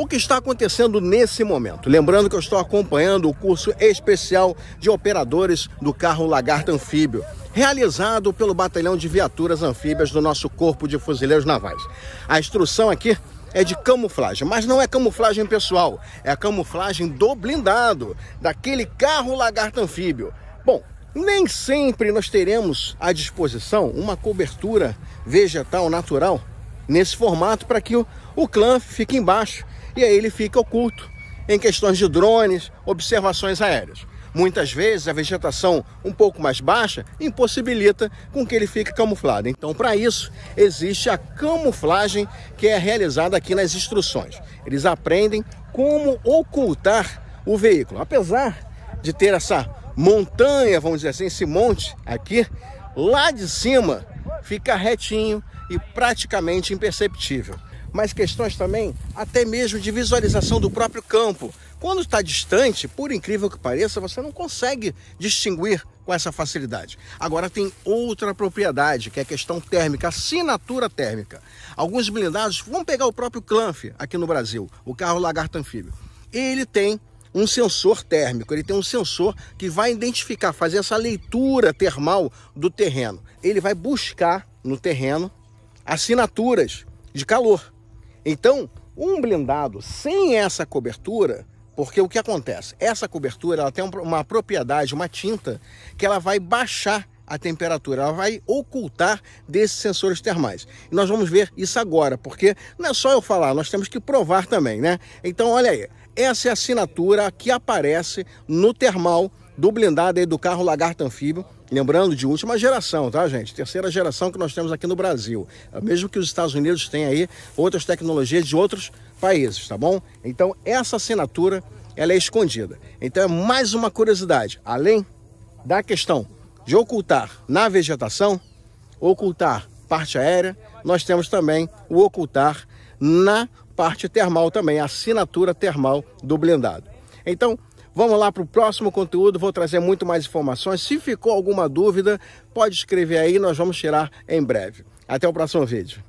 o que está acontecendo nesse momento. Lembrando que eu estou acompanhando o curso especial de operadores do carro Lagarto Anfíbio, realizado pelo Batalhão de Viaturas Anfíbias do nosso Corpo de Fuzileiros Navais. A instrução aqui é de camuflagem, mas não é camuflagem pessoal, é a camuflagem do blindado, daquele carro Lagarto Anfíbio. Bom, nem sempre nós teremos à disposição uma cobertura vegetal natural nesse formato para que o, o clã fique embaixo e aí ele fica oculto em questões de drones, observações aéreas. Muitas vezes a vegetação um pouco mais baixa impossibilita com que ele fique camuflado. Então, para isso, existe a camuflagem que é realizada aqui nas instruções. Eles aprendem como ocultar o veículo. Apesar de ter essa montanha, vamos dizer assim, esse monte aqui, lá de cima fica retinho e praticamente imperceptível mas questões também até mesmo de visualização do próprio campo. Quando está distante, por incrível que pareça, você não consegue distinguir com essa facilidade. Agora tem outra propriedade, que é a questão térmica, assinatura térmica. Alguns blindados, vamos pegar o próprio Clanf aqui no Brasil, o carro Lagarto Anfíbio. Ele tem um sensor térmico, ele tem um sensor que vai identificar, fazer essa leitura termal do terreno. Ele vai buscar no terreno assinaturas de calor. Então, um blindado sem essa cobertura, porque o que acontece? Essa cobertura ela tem uma propriedade, uma tinta, que ela vai baixar a temperatura, ela vai ocultar desses sensores termais. E nós vamos ver isso agora, porque não é só eu falar, nós temos que provar também, né? Então, olha aí, essa é a assinatura que aparece no termal do blindado aí do carro Lagarto Anfíbio, Lembrando de última geração, tá, gente? Terceira geração que nós temos aqui no Brasil. É, mesmo que os Estados Unidos tenham aí outras tecnologias de outros países, tá bom? Então, essa assinatura, ela é escondida. Então, é mais uma curiosidade. Além da questão de ocultar na vegetação, ocultar parte aérea, nós temos também o ocultar na parte termal também, a assinatura termal do blindado. Então, Vamos lá para o próximo conteúdo, vou trazer muito mais informações. Se ficou alguma dúvida, pode escrever aí, nós vamos tirar em breve. Até o próximo vídeo.